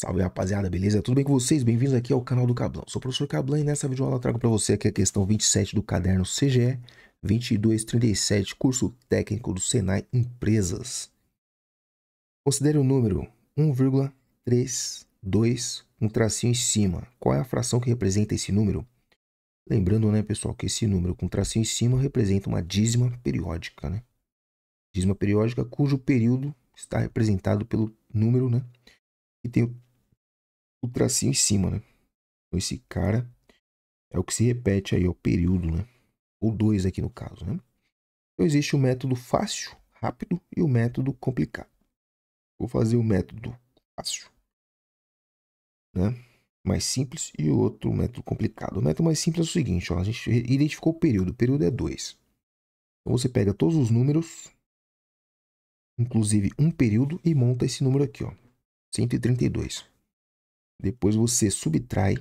Salve rapaziada, beleza? Tudo bem com vocês? Bem-vindos aqui ao canal do Cablan. Sou o professor Cablan e nessa videoaula eu trago para você aqui a questão 27 do caderno CGE 2237, curso técnico do Senai Empresas. Considere o número 1,32, um tracinho em cima. Qual é a fração que representa esse número? Lembrando, né, pessoal, que esse número com tracinho em cima representa uma dízima periódica, né? Dízima periódica cujo período está representado pelo número, né? E tem o o tracinho em cima, né? Então, esse cara é o que se repete aí, ó, é período, né? Ou dois aqui no caso, né? Então, existe o método fácil, rápido e o método complicado. Vou fazer o método fácil, né? Mais simples e o outro método complicado. O método mais simples é o seguinte, ó, a gente identificou o período, o período é 2. Então, você pega todos os números, inclusive um período, e monta esse número aqui, ó, 132. Depois você subtrai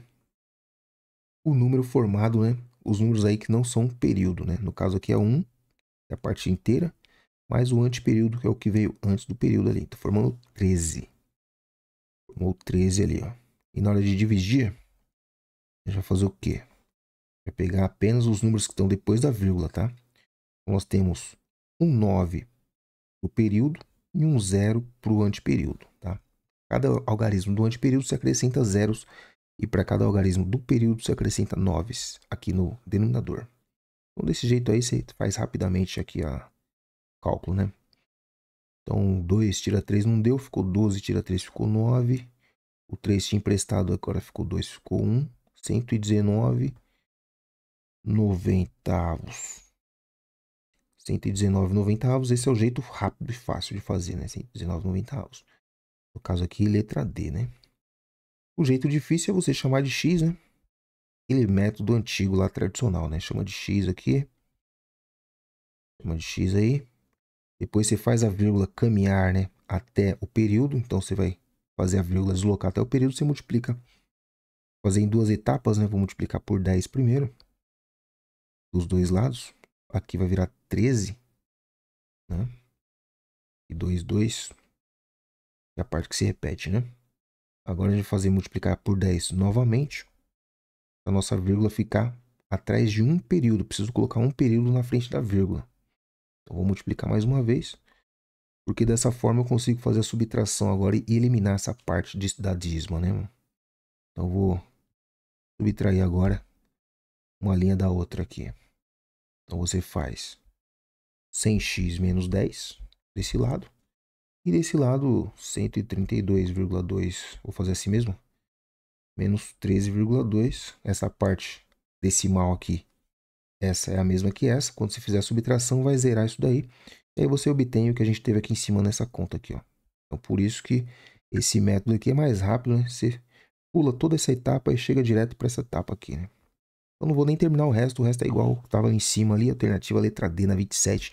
o número formado, né? Os números aí que não são um período, né? No caso aqui é 1, um, é a parte inteira, mais o antiperíodo, que é o que veio antes do período ali. Estou tá formando 13. Formou 13 ali, ó. E na hora de dividir, a gente vai fazer o quê? Vai pegar apenas os números que estão depois da vírgula, tá? Então, nós temos um 9 para o período e um 0 para o antiperíodo, tá? cada algarismo do antiperíodo se acrescenta zeros e para cada algarismo do período se acrescenta noves aqui no denominador. Então, desse jeito aí, você faz rapidamente aqui a cálculo, né? Então, 2 tira 3 não deu, ficou 12, tira 3 ficou 9. O 3 tinha emprestado, agora ficou 2, ficou 1. 119 noventavos. 119 noventavos, esse é o jeito rápido e fácil de fazer, né? 119 noventavos. No caso aqui, letra D, né? O jeito difícil é você chamar de x, né? Aquele método antigo lá tradicional, né? Chama de x aqui. Chama de x aí. Depois você faz a vírgula caminhar né, até o período. Então, você vai fazer a vírgula deslocar até o período. Você multiplica. Fazer em duas etapas, né? Vou multiplicar por 10 primeiro. Dos dois lados. Aqui vai virar 13. Né? E 2, 2 é a parte que se repete, né? Agora a gente vai fazer multiplicar por 10 novamente. A nossa vírgula ficar atrás de um período. Preciso colocar um período na frente da vírgula. Então vou multiplicar mais uma vez. Porque dessa forma eu consigo fazer a subtração agora e eliminar essa parte de, da dízima, né? Então vou subtrair agora uma linha da outra aqui. Então você faz 100x menos 10 desse lado e desse lado, 132,2, vou fazer assim mesmo, menos 13,2, essa parte decimal aqui, essa é a mesma que essa, quando você fizer a subtração vai zerar isso daí, e aí você obtém o que a gente teve aqui em cima nessa conta aqui, ó. Então, por isso que esse método aqui é mais rápido, né? Você pula toda essa etapa e chega direto para essa etapa aqui, né? Eu não vou nem terminar o resto, o resto é igual estava em cima ali, alternativa letra D na 27.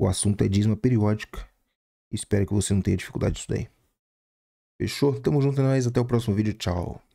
O assunto é dízima periódica. Espero que você não tenha dificuldade disso daí. Fechou? Tamo junto, é nóis. Até o próximo vídeo. Tchau.